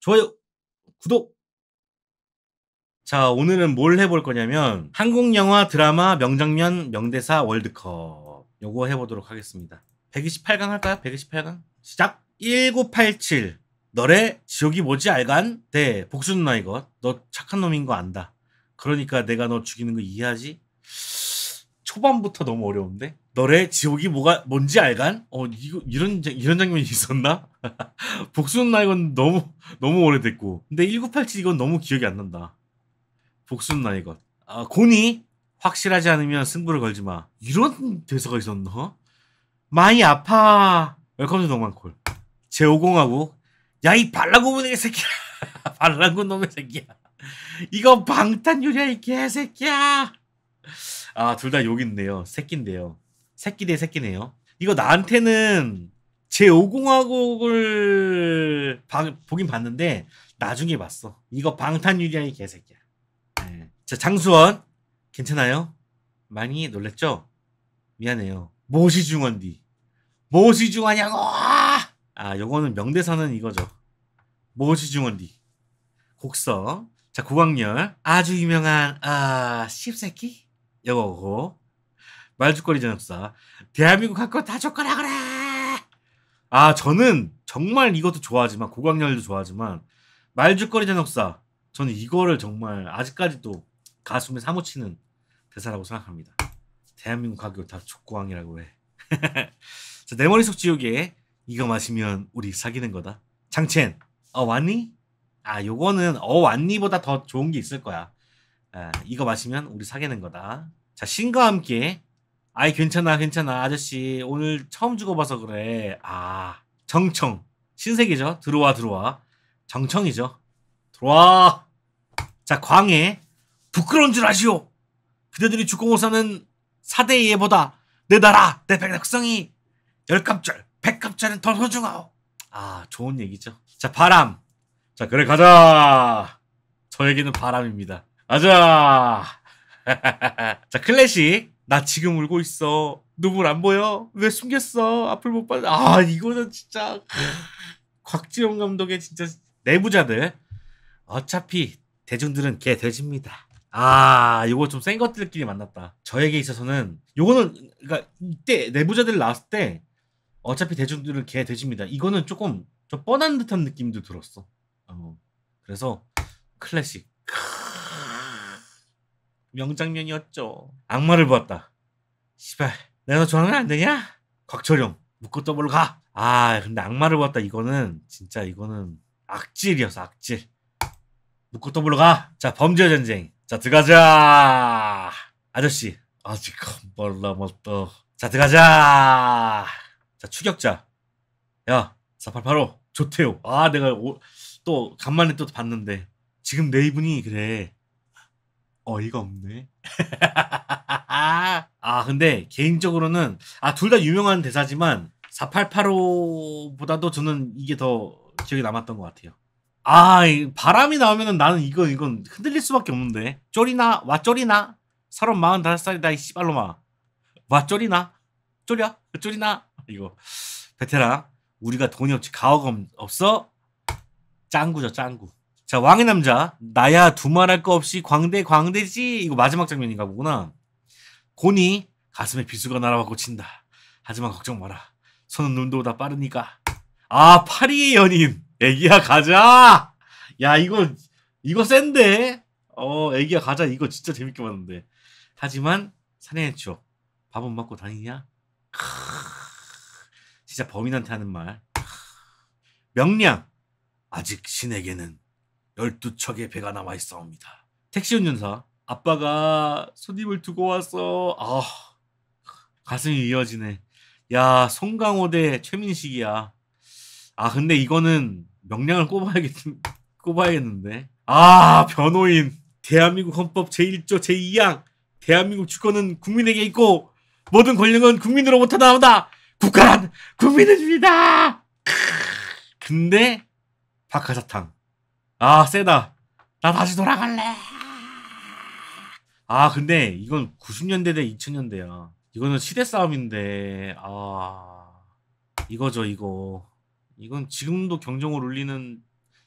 좋아요, 구독. 자, 오늘은 뭘 해볼 거냐면 한국 영화 드라마 명장면 명대사 월드컵 요거 해보도록 하겠습니다. 128강 할까요? 128강 시작. 1987 너래 지옥이 뭐지 알간? 대 네, 복수 는나 이거 너 착한 놈인 거 안다. 그러니까 내가 너 죽이는 거 이해하지? 초반부터 너무 어려운데 너래 지옥이 뭐가 뭔지 알간? 어 이거 이런 이런 장면이 있었나? 복수는 나 이건 너무 너무 오래됐고 근데 1987 이건 너무 기억이 안 난다. 복수는 나 이것. 아 곤이 확실하지 않으면 승부를 걸지 마. 이런 대사가 있었나? 많이 아파. 웰컴 투 동만콜. 제50하고 야 이 발라고 놈의 새끼야. 발라고 놈의 새끼야. 이거 방탄 유리야 이 개새끼야. 아, 둘 다 욕인데요. 새끼인데요. 새끼 대 새끼네요. 이거 나한테는 제5공화국을 보긴 봤는데 나중에 봤어. 이거 방탄 유리안이 개새끼야. 네. 자, 장수원. 괜찮아요? 많이 놀랬죠? 미안해요. 모시중원디. 모시중하냐고! 아, 요거는 명대사는 이거죠. 모시중원디. 곡성. 자, 고광렬. 아주 유명한, 아, 씹새끼? 이거고 말죽거리 전역사 대한민국 학교 다 줬거라 그래 아 저는 정말 이것도 좋아하지만 고강렬도 좋아하지만 말죽거리 전역사 저는 이거를 정말 아직까지도 가슴에 사무치는 대사라고 생각합니다 대한민국 학교 다 족고왕이라고 해 내 머릿속 지우개 이거 마시면 우리 사귀는 거다 장첸 어 왔니? 아 요거는 어 왔니보다 더 좋은 게 있을 거야 아, 이거 마시면 우리 사귀는 거다. 자, 신과 함께 아이 괜찮아 괜찮아 아저씨 오늘 처음 죽어봐서 그래. 아 정청 신세계죠. 들어와 들어와 정청이죠. 들어와. 자 광해 부끄러운 줄 아시오. 그대들이 죽고 못 사는 사대의 예보다 내 나라 내 백성이 열갑절 백갑절은 더 소중하오. 아 좋은 얘기죠. 자 바람. 자 그래 가자. 저에게는 바람입니다. 아 자, 클래식. 나 지금 울고 있어. 눈물 안 보여? 왜 숨겼어? 앞을 못 봐. 아, 이거는 진짜. 곽지영 감독의 진짜 내부자들. 어차피 대중들은 개 돼집니다. 아, 요거 좀 센 것들끼리 만났다. 저에게 있어서는 요거는 그러니까 이때 내부자들 나왔을 때 어차피 대중들은 개 돼집니다. 이거는 조금 좀 뻔한 듯한 느낌도 들었어. 어, 그래서 클래식 명장면이었죠. 악마를 보았다. 시발, 내가 너 좋아하는 안 되냐? 곽철용, 묶고 떠보러 가. 아, 근데 악마를 보았다. 이거는 진짜 이거는 악질이었어, 악질. 묶고 떠보러 가. 자, 범죄 전쟁. 자, 들어가자. 아저씨, 아직 한발 남았다. 자, 들어가자. 자, 추격자. 야, 4885, 좋대요. 아, 내가 오, 또 간만에 또 봤는데 지금 내 이분이 그래 어이가 없네. 아 근데 개인적으로는 아 둘 다 유명한 대사지만 4885보다도 저는 이게 더 기억에 남았던 것 같아요. 아 바람이 나오면 나는 이건 이건 흔들릴 수밖에 없는데 쪼리나 와 쪼리나 서른 마흔 다섯 살이다 이 씨발로마 와 쪼리나 쪼려 쪼리나 이거 베테랑 우리가 돈이 없지 가오가 없어 짱구죠 짱구 자, 왕의 남자. 나야 두말할 거 없이 광대 광대지. 이거 마지막 장면인가 보구나. 곤이 가슴에 비수가 날아와 고친다 하지만 걱정 마라. 손은 눈도다 빠르니까. 아, 파리의 연인. 애기야, 가자! 야, 이거, 이거 센데? 어, 애기야, 가자. 이거 진짜 재밌게 봤는데. 하지만, 사내의 추억. 밥은 먹고 다니냐? 크... 진짜 범인한테 하는 말. 크... 명량. 아직 신에게는 12척의 배가 남아 있사옵니다. 택시 운전사 아빠가 손님을 두고 와서 아 가슴이 이어지네. 야 송강호 대 최민식이야. 아 근데 이거는 명량을 꼽아야겠 꼽아야겠는데. 아 변호인 대한민국 헌법 제1조 제2항 대한민국 주권은 국민에게 있고 모든 권력은 국민으로부터 나온다. 국가란 국민의 주이다. 근데 박하사탕 아 세다 나 다시 돌아갈래 아 근데 이건 90년대 대 2000년대야 이거는 시대 싸움인데 아 이거죠 이거 이건 지금도 경종을 울리는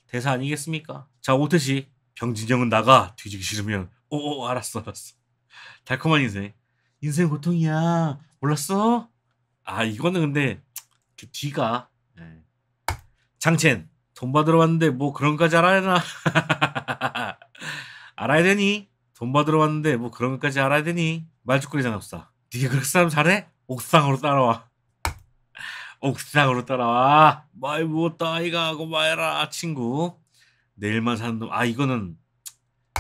대사 아니겠습니까 자 오태시 병진영은 나가 뒤지기 싫으면 오 알았어 알았어 달콤한 인생 인생 고통이야 몰랐어? 아 이거는 근데 그 뒤가 예. 장첸 돈 받으러 왔는데 뭐 그런까지 알아야 되나? 알아야 되니? 돈 받으러 왔는데 뭐 그런까지 알아야 되니? 말죽거리 장 없어 네가 그렇게 사람 잘해? 옥상으로 따라와. 옥상으로 따라와. 마이 뭐아이가 하고 마이라 친구. 내일만 사는 놈. 아 이거는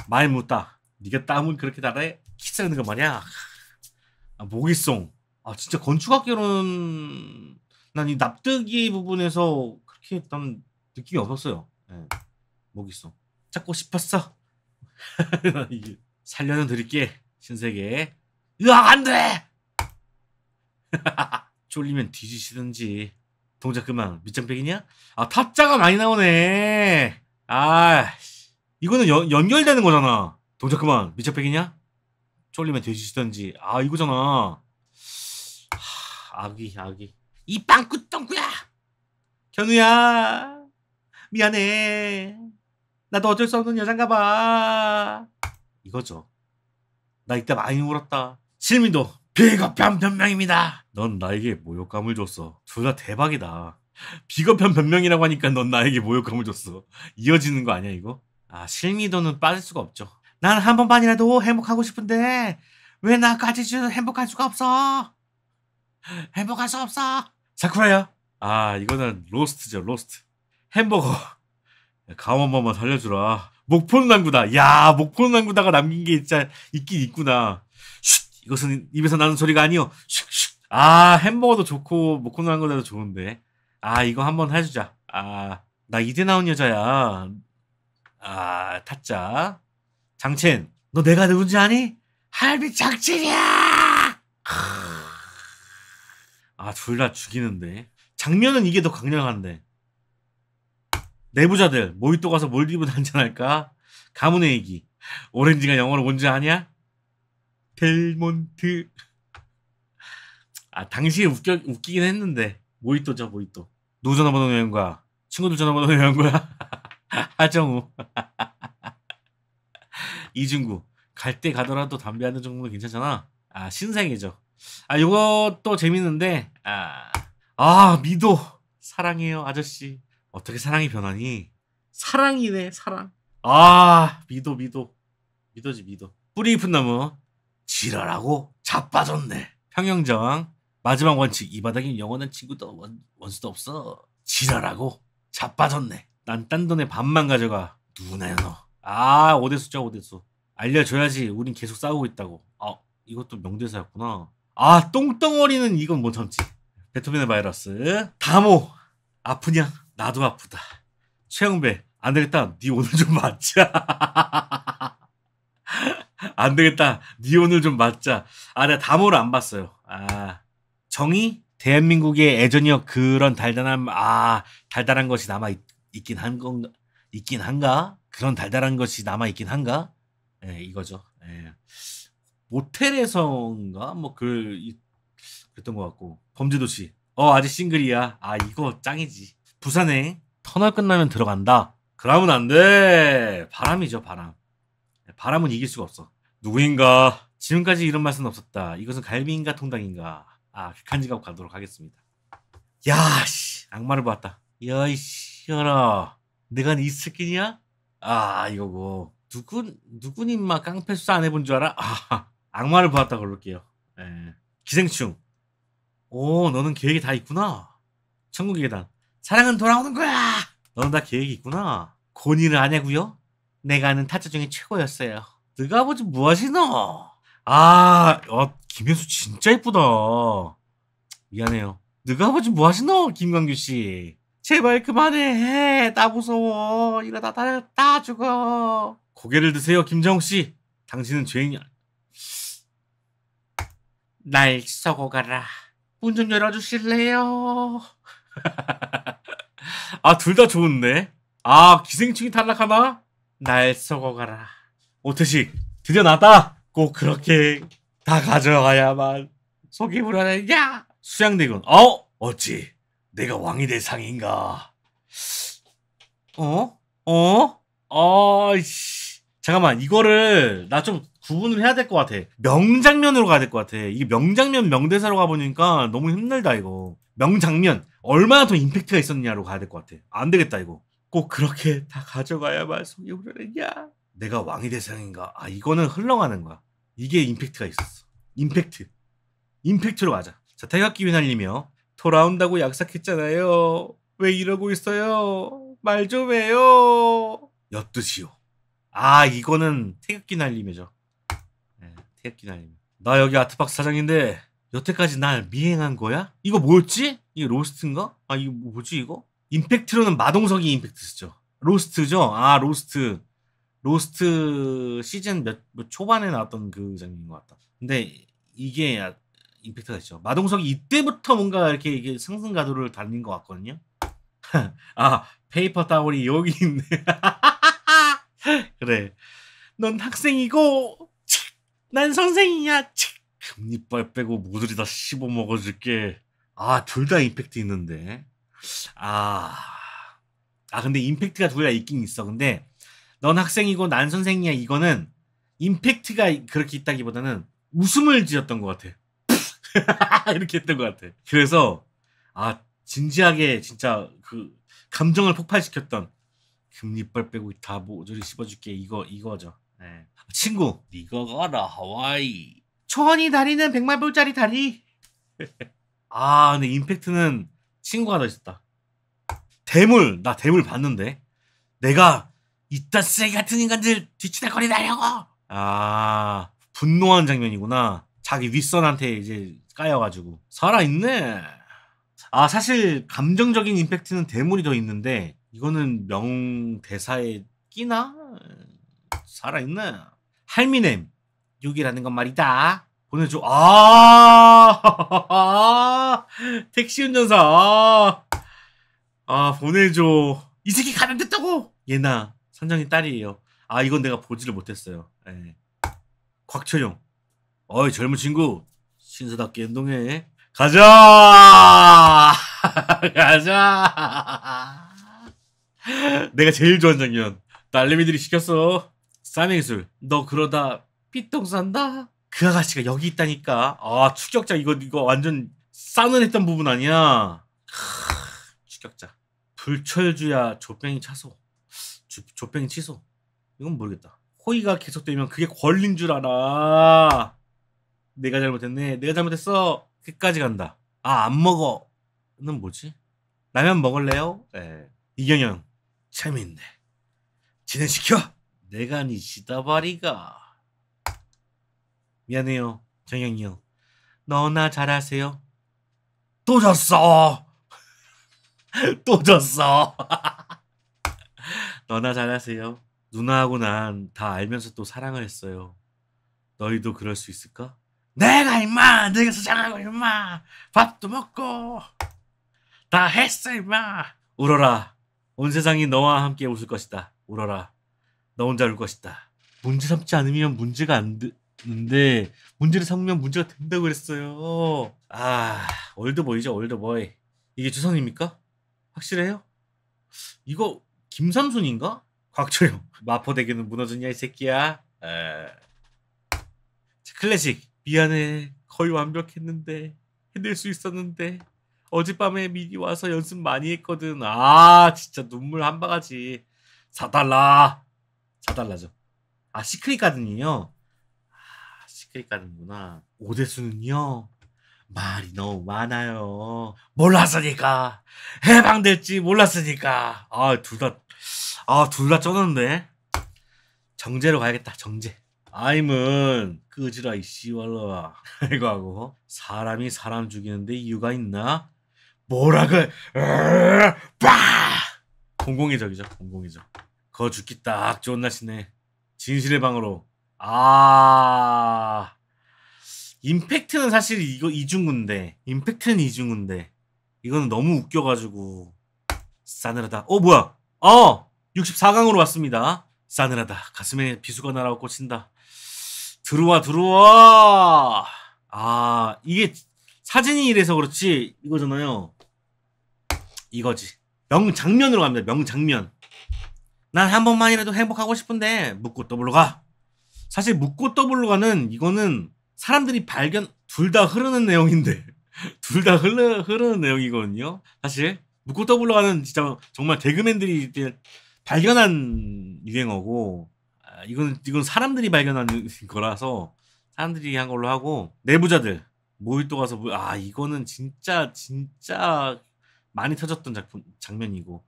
마이 못따 네가 땀을 그렇게 달해? 키스하는 거 말이야. 아, 모기송. 아 진짜 건축학개론 난이 납득이 부분에서 그렇게 난 느낌이 없었어요. 네. 목 있어. 찾고 싶었어. 살려는 드릴게 신세계. 으악 안 돼. 졸리면 뒤지시든지 동작 그만 밑장빼기냐? 아 타짜가 많이 나오네. 아 이거는 연, 연결되는 거잖아. 동작 그만 밑장빼기냐? 졸리면 뒤지시든지 아 이거잖아. 아기 아기 이빵끝덩꾸야현우야 미안해. 나도 어쩔 수 없는 여잔가 봐. 이거죠. 나 이때 많이 울었다. 실미도 비겁한 변명입니다. 넌 나에게 모욕감을 줬어. 둘 다 대박이다. 비겁한 변명이라고 하니까 넌 나에게 모욕감을 줬어. 이어지는 거 아니야 이거? 아 실미도는 빠질 수가 없죠. 난 한 번만이라도 행복하고 싶은데 왜 나까지 행복할 수가 없어? 행복할 수 없어. 사쿠라야. 아 이거는 로스트죠 로스트. 햄버거. 강원범만 살려주라. 목포는 남구다. 야, 목포는 남구다가 남긴 게 진짜 있긴 있구나. 슛! 이것은 입에서 나는 소리가 아니오 슉, 슉. 아, 햄버거도 좋고, 목포는 남구다도 좋은데. 아, 이거 한번 해주자. 아, 나 이제 나온 여자야. 아, 타짜. 장첸, 너 내가 누군지 아니? 할비 장첸이야! 아, 둘 다 죽이는데. 장면은 이게 더강렬한데 내부자들 모히또 가서 몰디브 한잔할까? 가문의 얘기. 오렌지가 영어로 뭔지 아냐? 델몬트. 아 당시에 웃겨, 웃기긴 했는데 모히또죠 모히또. 노 전화번호 여행과 친구들 전화번호 여행과 하정우 이중구 갈 때 가더라도 담배 한대 정도는 괜찮잖아. 아 신상이죠. 아요것도 재밌는데 아, 아 미도 사랑해요 아저씨. 어떻게 사랑이 변하니? 사랑이네 사랑. 아 믿어 믿어 믿어지 믿어. 뿌리 깊은 나무 지랄하고 자빠졌네. 평영정 마지막 원칙 이 바닥엔 영원한 친구도 원, 원수도 없어. 지랄하고 자빠졌네. 난 딴 돈에 반만 가져가. 누구나요 너. 아 오대수자 오대수. 알려줘야지 우린 계속 싸우고 있다고. 아 이것도 명대사였구나. 아 똥덩어리는 이건 못 참지. 베토벤의 바이러스. 다모 아프냐? 나도 아프다. 최영배 안 되겠다. 네 오늘 좀 맞자. 안 되겠다. 네 오늘 좀 맞자. 아, 내가 다모를 안 봤어요. 아, 정의 대한민국의 애전이여 그런 달달한 아 달달한 것이 남아 있, 있긴 한 건가 있긴 한가 그런 달달한 것이 남아 있긴 한가 예, 이거죠. 예. 모텔에서인가 뭐그 그랬던 것 같고 범죄도시 어 아직 싱글이야 아 이거 짱이지 부산에 터널 끝나면 들어간다. 그러면 안 돼. 바람이죠, 바람. 네, 바람은 이길 수가 없어. 누구인가? 지금까지 이런 말씀 없었다. 이것은 갈비인가 통닭인가? 아, 극한지가 그 가도록 하겠습니다. 야, 씨. 악마를 봤다. 야, 이씨. 열아. 내가 네 스킨이야? 아, 이거고. 누군, 누군 인마 깡패 수사 안 해본 줄 알아? 아, 악마를 보았다 걸를게요. 예. 기생충. 오, 너는 계획이 다 있구나. 천국의 계단. 사랑은 돌아오는 거야. 너는 다 계획이 있구나. 고니는 아하구요 내가 아는 타짜 중에 최고였어요. 네가 아버지 뭐하시노? 아, 아 김현수 진짜 이쁘다. 미안해요. 네가 아버지 뭐하시노? 김광규 씨. 제발 그만해. 나 무서워. 이러다 다, 다 죽어. 고개를 드세요, 김정욱 씨. 당신은 죄인이 날 썩어 가라. 문 좀 열어주실래요? 아, 둘 다 좋은데? 아, 기생충이 탈락하나? 날 썩어가라. 오태식, 드디어 나다! 꼭 그렇게 다 가져가야만 속이 불안하냐? 수양대군, 어? 어찌, 내가 왕이 될 상인가? 어? 어? 어, 아, 씨. 잠깐만, 이거를 나 좀 구분을 해야 될 것 같아. 명장면으로 가야 될 것 같아. 이게 명장면 명대사로 가보니까 너무 힘들다, 이거. 명장면 얼마나 더 임팩트가 있었냐로 가야 될 것 같아. 안 되겠다 이거. 꼭 그렇게 다 가져가야만 속이 후련했냐? 내가 왕이 대상인가? 아 이거는 흘러가는 거야. 이게 임팩트가 있었어. 임팩트. 임팩트로 가자. 자 태각기 위날리며 돌아온다고 약속했잖아요. 왜 이러고 있어요? 말 좀 해요. 엿드시오. 아 이거는 태극기 날림이죠. 네, 태극기 날림. 나 여기 아트박스 사장인데 여태까지 날 미행한 거야? 이거 뭐였지? 이게 로스트인가? 아 이거 뭐, 뭐지 이거? 임팩트로는 마동석이 임팩트죠. 로스트죠? 아 로스트. 로스트 시즌 몇, 몇 뭐 초반에 나왔던 그 장면인 것 같다. 근데 이게 아, 임팩트가 있죠. 마동석이 이때부터 뭔가 이렇게 이게 상승 가도를 달린 것 같거든요. 아 페이퍼 타올이 여기 있네. 그래. 넌 학생이고 난 선생이야. 금리빨 빼고 모두리 다 씹어 먹어줄게. 아, 둘 다 임팩트 있는데. 아. 아, 근데 임팩트가 둘 다 있긴 있어. 근데 넌 학생이고 난 선생이야. 이거는 임팩트가 그렇게 있다기보다는 웃음을 지었던 것 같아. 이렇게 했던 것 같아. 그래서, 아, 진지하게 진짜 그 감정을 폭발시켰던 금리빨 빼고 다 모조리 씹어줄게. 이거, 이거죠. 네. 친구, 니가 가라, 하와이. 초원이 다리는 백만 불짜리 다리. 아, 근데 임팩트는 친구가 더 있었다. 대물, 나 대물 봤는데. 내가 이딴 쓰레기 같은 인간들 뒤치다거리다려고. 아, 분노한 장면이구나. 자기 윗선한테 이제 까여가지고. 살아있네. 아, 사실 감정적인 임팩트는 대물이 더 있는데 이거는 명대사에 끼나? 살아있네. 할미넴. 6이라는 건 말이다. 보내줘. 아! 택시 운전사. 아! 보내줘. 이 새끼 감염됐다고? 예나, 선장님 딸이에요. 아, 이건 내가 보지를 못했어요. 예. 곽철용. 어이, 젊은 친구. 신사답게 행동해. 가자! 가자! 내가 제일 좋아하는 장면. 딸내미들이 시켰어. 쌈의 기술. 너 그러다 삐똥산다. 그 아가씨가 여기 있다니까. 아 추격자 이거 이거 완전 싸늘했던 부분 아니야. 크, 추격자. 불철주야 조병이 차소. 조, 조병이 취소. 이건 모르겠다. 호의가 계속되면 그게 권린 줄 알아. 내가 잘못했네. 내가 잘못했어. 끝까지 간다. 아 안 먹어. 는 뭐지? 라면 먹을래요? 네. 이경영 재밌네. 진행시켜. 내가 니시다바리가. 미안해요. 정영이 형. 너나 잘하세요. 또 졌어. 또 졌어. 너나 잘하세요. 누나하고 난 다 알면서 또 사랑을 했어요. 너희도 그럴 수 있을까? 내가 임마 너희가서 잘하고 임마 밥도 먹고 다 했어 임마 울어라 온 세상이 너와 함께 웃을 것이다 울어라 너 혼자 울 것이다 문제 삼지 않으면 문제가 안 드, 있는데 문제를 삼으면 문제가 된다고 그랬어요. 아 올드보이죠 올드보이. 이게 주선입니까? 확실해요? 이거 김삼순인가? 곽조영 마포대교는 무너졌냐 이 새끼야. 에... 클래식 미안해 거의 완벽했는데 해낼 수 있었는데 어젯밤에 미리 와서 연습 많이 했거든. 아 진짜 눈물 한 바가지. 사달라 사달라죠. 아 시크릿 가든이요. 치킨 가는구나. 오대수는요. 말이 너무 많아요. 몰랐으니까. 해방될지 몰랐으니까. 아, 둘 다, 아, 둘다 쩌는데. 정제로 가야겠다, 정제. 아임은 끄지라 이씨월러라 이거 하고 사람이 사람 죽이는데 이유가 있나? 뭐라 그 으아, 빠! 공공의적이죠 공공의적 거 죽기 딱 좋은 날씨네 진실의 방으로 아 임팩트는 사실 이거 이중군데 임팩트는 이중군데 이거는 너무 웃겨가지고 싸늘하다 어 뭐야 어 64강으로 왔습니다 싸늘하다 가슴에 비수가 날아오 꽂힌다 들어와 들어와 아 이게 사진이 이래서 그렇지 이거잖아요 이거지 명장면으로 갑니다 명장면 난 한 번만이라도 행복하고 싶은데 묻고 더블로 가 사실 묻고 더블로 가는 이거는 사람들이 발견 둘 다 흐르는 내용인데 둘 다 흘러 흐르는 내용이거든요. 사실 묻고 더블로 가는 진짜 정말 개그맨들이 발견한 유행어고 아, 이건 이건 사람들이 발견한 거라서 사람들이 한 걸로 하고 내부자들 모히또 가서 아 이거는 진짜 진짜 많이 터졌던 작품 장면이고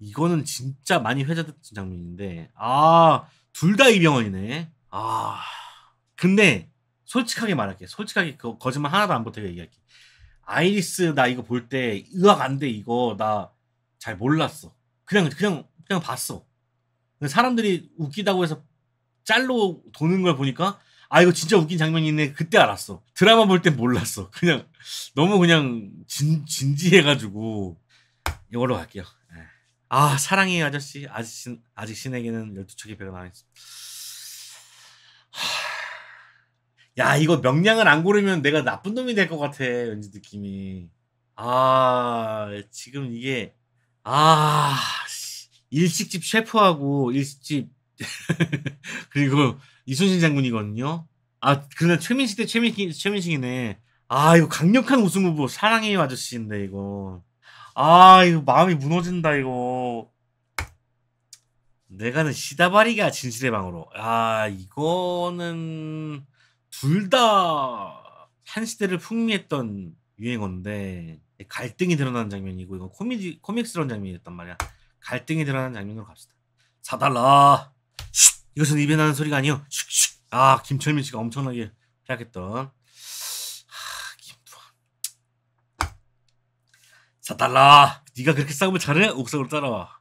이거는 진짜 많이 회자됐던 장면인데 아 둘 다 이병헌이네 아 근데 솔직하게 말할게. 솔직하게 그 거짓말 하나도 안 보태고 얘기할게. 아이리스 나 이거 볼 때 의학 안돼 이거 나 잘 몰랐어. 그냥 그냥 그냥 봤어. 사람들이 웃기다고 해서 짤로 도는 걸 보니까 아 이거 진짜 웃긴 장면이네 있 그때 알았어. 드라마 볼땐 몰랐어. 그냥 너무 그냥 진 진지해가지고 이걸로 갈게요. 예. 아 사랑해 아저씨 아직 신 아직 신에게는 1 2척이 배가 남아있습니다. 야 이거 명량을 안 고르면 내가 나쁜 놈이 될 것 같아 왠지 느낌이 아 지금 이게 아 일식집 셰프하고 일식집 그리고 이순신 장군이거든요 아 그날 최민식 때 최민식 최민식이네 아 이거 강력한 우승 후보 사랑해요 아저씨인데 이거 아 이거 마음이 무너진다 이거 내가는 시다바리가 진실의 방으로 아 이거는 둘다한 시대를 풍미했던 유행어인데 갈등이 드러나는 장면이고 이건 코미디 코믹스러운 장면이었단 말이야. 갈등이 드러나는 장면으로 갑시다. 사달라. 이것은 입에 나는 소리가 아니요. 아 김철민 씨가 엄청나게 해악했던 사달라 네가 그렇게 싸움을 잘해? 옥석을 따라와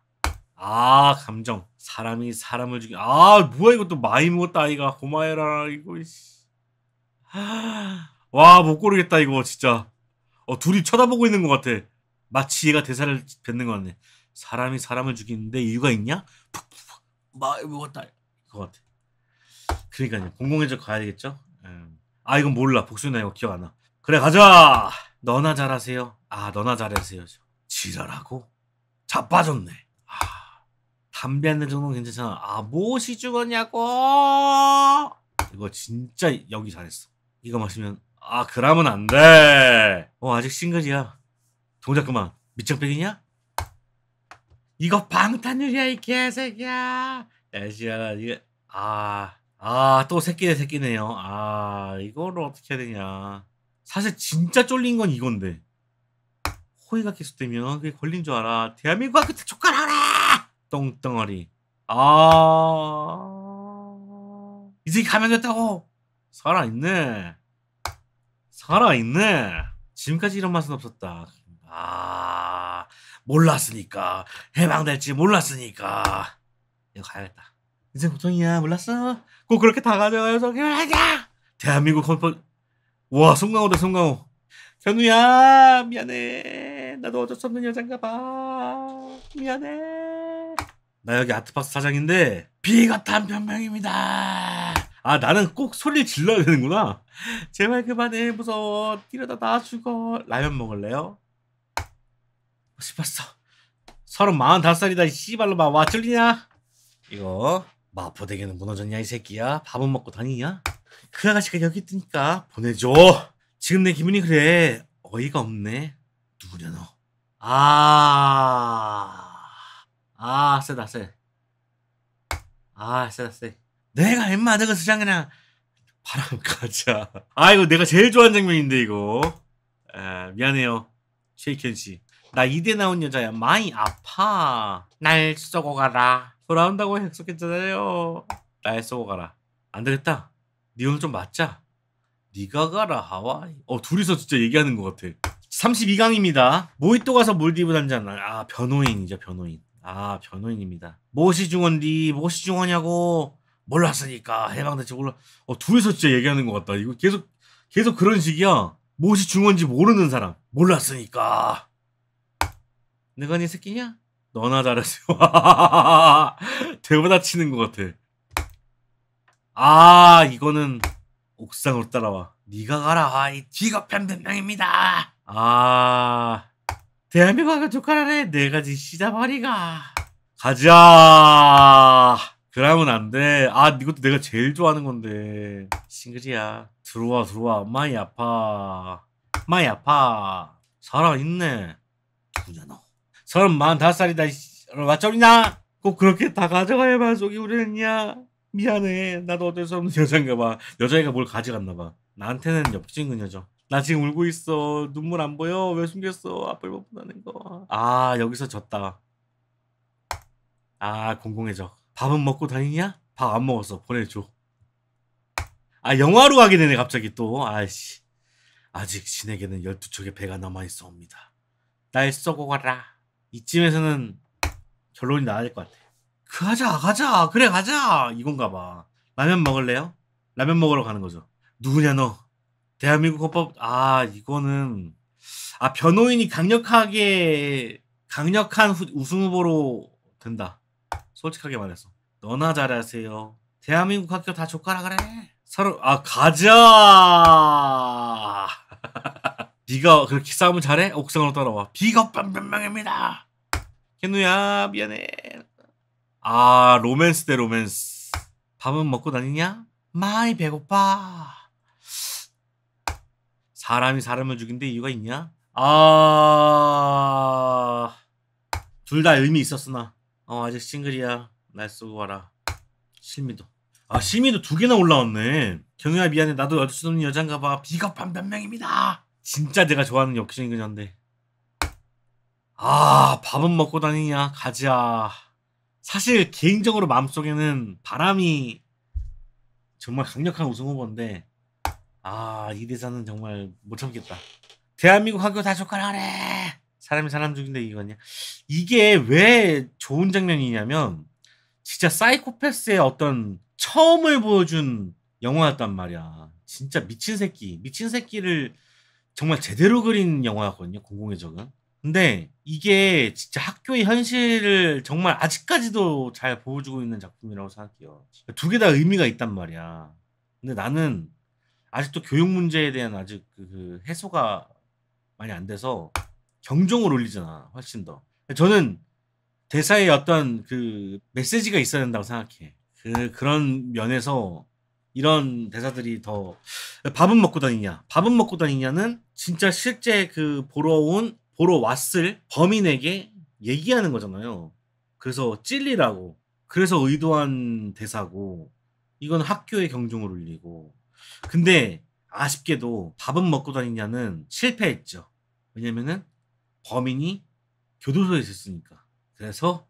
아 감정 사람이 사람을 죽여아 뭐야 이것도 마이 먹었다 아이가 고마워라 이거 씨. 와, 못 고르겠다, 이거, 진짜. 어, 둘이 쳐다보고 있는 것 같아. 마치 얘가 대사를 뱉는 것 같네. 사람이 사람을 죽이는데 이유가 있냐? 막 푹, 마, 었다 그거 같아. 그러니까요. 공공의적 가야 되겠죠? 음. 아, 이건 몰라. 복수나 이거 기억 안 나. 그래, 가자! 너나 잘하세요. 아, 너나 잘하세요. 지랄하고? 자빠졌네. 아, 담배 한대 정도는 괜찮잖아. 아, 무엇이 죽었냐고! 이거 진짜 여기 잘했어. 이거 마시면 아 그러면 안 돼. 어 아직 싱글이야. 동작 그만. 밑창빼이냐 이거 방탄유리야 이 개새끼야. 야시야 이게 아 아 또 새끼네 새끼네요. 아 이거를 어떻게 해야 되냐. 사실 진짜 쫄린 건 이건데. 호의가 계속되면 그게 걸린 줄 알아. 대한민국 학교 족가라라 똥덩어리. 아 이제 가면 됐다고. 살아있네. 살아있네. 지금까지 이런 맛은 없었다. 아, 몰랐으니까. 해방될지 몰랐으니까. 이거 가야겠다. 인생 고통이야. 몰랐어? 꼭 그렇게 다 가져가요. 저기 하자. 대한민국 컴퍼 와, 송강호다, 송강호. 현우야, 미안해. 나도 어쩔 수 없는 여잔가 봐. 미안해. 나 여기 아트박스 사장인데, 비겁한 변명입니다. 아 나는 꼭 소리를 질러야 되는구나. 제발 그만해 무서워 뛰려다 나 죽어. 라면 먹을래요? 싶었어. 서른 마흔 다섯 살이다 이 씨발로 막와 쫄리냐? 이거 마포대교는 무너졌냐 이 새끼야? 밥은 먹고 다니냐? 그 아가씨가 여기 있으니까 보내줘. 지금 내 기분이 그래. 어이가 없네. 누구냐 너? 아, 아 세다 세. 아 세다 세. 내가 엠마 저가 수장 그냥 바람 가자. 아 이거 내가 제일 좋아하는 장면인데 이거. 아, 미안해요 쉐이켄 씨. 나 이대 나온 여자야. 많이 아파. 날 쏘고 가라. 돌아온다고 약속했잖아요. 날 쏘고 가라. 안 되겠다. 니네 오늘 좀 맞자. 니가 가라 하와이. 어 둘이서 진짜 얘기하는 것 같아. 32강입니다. 모히또 가서 몰디브 단잔. 아 변호인이죠 변호인. 아 변호인입니다. 무엇이 중원디 무엇이 중원냐고 몰랐으니까 해방됐지 몰라. 어, 둘이서 진짜 얘기하는 것 같다. 이거 계속 계속 그런 식이야. 무엇이 중요한지 모르는 사람. 몰랐으니까. 내가 네 새끼냐? 너나 잘했어. 대보다 치는 것 같아. 아 이거는 옥상으로 따라와. 네가 가라. 이 뒤가 편변명입니다. 아 대한민국 가족하라네. 네 가지 시자머리가 가자. 그러면 안 돼. 아, 이것도 내가 제일 좋아하는 건데. 싱글이야. 들어와, 들어와. 많이 아파. 많이 아파. 사아있네 누구냐, 너. 서른 마흔다 살이다, 어, 맞춰리나? 꼭 그렇게 다 가져가야만 속이 우려했냐? 미안해. 나도 어쩔 수 없는 여자인가 봐. 여자애가 뭘 가져갔나 봐. 나한테는 옆진 그녀죠. 나 지금 울고 있어. 눈물 안 보여. 왜 숨겼어? 앞을 못 보다는 거. 아, 여기서 졌다. 아, 공공의 적. 밥은 먹고 다니냐? 밥 안 먹었어. 보내줘. 아 영화로 가게 되네 갑자기 또. 아씨 아직 신에게는 12척의 배가 남아있어옵니다. 날 쏘고 가라. 이쯤에서는 결론이 나야 될것 같아. 그 가자 가자 그래 가자 이건가 봐. 라면 먹을래요? 라면 먹으러 가는 거죠. 누구냐 너? 대한민국 헌법 아 이거는 아 변호인이 강력하게 강력한 우승 후보로 된다. 솔직하게 말해서 너나 잘하세요. 대한민국 학교 다 조카라 그래. 서로 아 가자. 비가 그렇게 싸움을 잘해? 옥상으로 따라와. 비가 뺨변명입니다 개누야 미안해. 아 로맨스 대 로맨스. 밥은 먹고 다니냐? 많이 배고파. 사람이 사람을 죽인데 이유가 있냐? 아... 둘 다 의미 있었으나 어 아직 싱글이야 날 쓰고 와라 실미도 아 실미도 두 개나 올라왔네 경유야 미안해 나도 어쩔 수 없는 여잔가 봐 비겁한 변명입니다 진짜 제가 좋아하는 역시인 그녀인데 아 밥은 먹고 다니냐 가지야 사실 개인적으로 마음속에는 바람이 정말 강력한 우승 후보인데 아 이 대사는 정말 못 참겠다 대한민국 학교 다 조카라 그래 사람이 사람 죽인데 이거냐 이게 왜 좋은 장면이냐면 진짜 사이코패스의 어떤 처음을 보여준 영화였단 말이야 진짜 미친 새끼 미친 새끼를 정말 제대로 그린 영화였거든요 공공의 적은 근데 이게 진짜 학교의 현실을 정말 아직까지도 잘 보여주고 있는 작품이라고 생각해요 그러니까 두개 다 의미가 있단 말이야 근데 나는 아직도 교육 문제에 대한 아직 그, 그 해소가 많이 안 돼서 경종을 올리잖아 훨씬 더. 저는 대사의 어떤 그 메시지가 있어야 된다고 생각해. 그 그런 면에서 이런 대사들이 더 밥은 먹고 다니냐, 밥은 먹고 다니냐는 진짜 실제 그 보러 온 보러 왔을 범인에게 얘기하는 거잖아요. 그래서 찔리라고. 그래서 의도한 대사고 이건 학교의 경종을 울리고 근데 아쉽게도 밥은 먹고 다니냐는 실패했죠. 왜냐면은 범인이 교도소에 있었으니까 그래서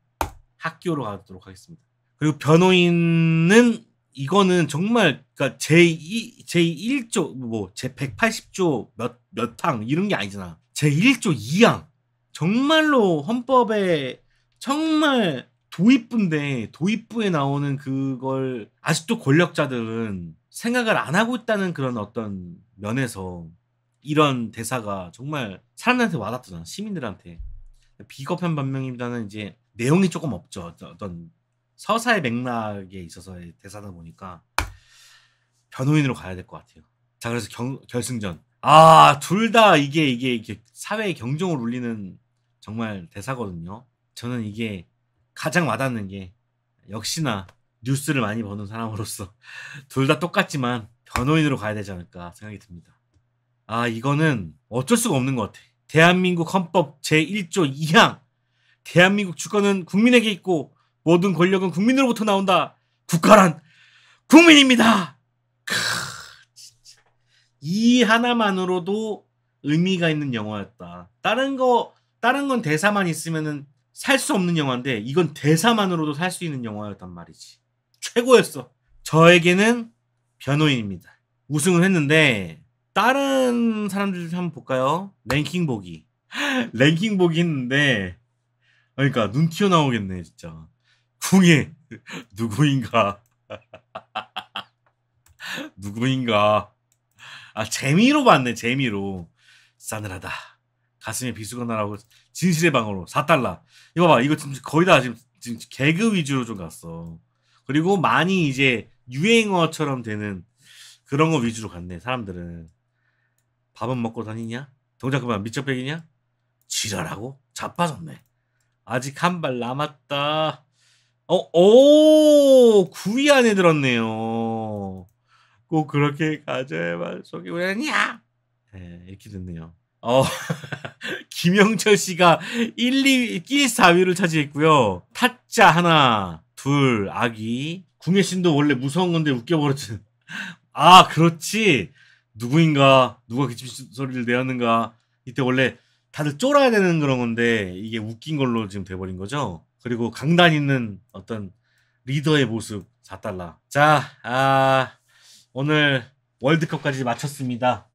학교로 가도록 하겠습니다. 그리고 변호인은 이거는 정말 그러니까 제2 제1조 뭐제 180조 몇몇항 이런 게 아니잖아. 제1조 2항 정말로 헌법에 정말 도입부인데 도입부에 나오는 그걸 아직도 권력자들은 생각을 안 하고 있다는 그런 어떤 면에서 이런 대사가 정말 사람들한테 와닿잖아 시민들한테 비겁한 반면이라는 입 이제 내용이 조금 없죠 어떤 서사의 맥락에 있어서의 대사다 보니까 변호인으로 가야 될 것 같아요 자 그래서 경, 결승전 아 둘 다 이게, 이게 이게 사회의 경종을 울리는 정말 대사거든요 저는 이게 가장 와닿는 게 역시나 뉴스를 많이 보는 사람으로서 둘 다 똑같지만 변호인으로 가야 되지 않을까 생각이 듭니다. 아, 이거는 어쩔 수가 없는 것 같아. 대한민국 헌법 제1조 2항. 대한민국 주권은 국민에게 있고 모든 권력은 국민으로부터 나온다. 국가란 국민입니다. 크, 진짜. 이 하나만으로도 의미가 있는 영화였다. 다른 거 다른 건 대사만 있으면은 살 수 없는 영화인데 이건 대사만으로도 살 수 있는 영화였단 말이지. 최고였어. 저에게는 변호인입니다. 우승을 했는데 다른 사람들 좀 한번 볼까요? 랭킹 보기. 랭킹 보기 했는데, 네. 그러니까 눈 튀어나오겠네, 진짜. 궁예, 누구인가. 누구인가. 아, 재미로 봤네, 재미로. 싸늘하다. 가슴에 비수가 날아오고, 진실의 방으로 4달러. 이거 봐, 이거 지금 거의 다 지금, 지금 개그 위주로 좀 갔어. 그리고 많이 이제 유행어처럼 되는 그런 거 위주로 갔네, 사람들은. 밥은 먹고 다니냐? 동작 그만 미쳐빼기냐? 지랄하고 자빠졌네. 아직 한 발 남았다. 어, 오, 9위 안에 들었네요. 꼭 그렇게 가져야만 속이 우려냐? 네, 이렇게 됐네요. 어, 김영철 씨가 1, 2, 1, 4위를 차지했고요. 타짜 하나, 둘, 아기. 궁예 씨도 원래 무서운 건데 웃겨버렸지. 아, 그렇지. 누구인가 누가 그침 소리를 내었는가 이때 원래 다들 쫄아야 되는 그런 건데 이게 웃긴 걸로 지금 돼버린 거죠. 그리고 강단 있는 어떤 리더의 모습 4달러. 자, 아, 오늘 월드컵까지 마쳤습니다.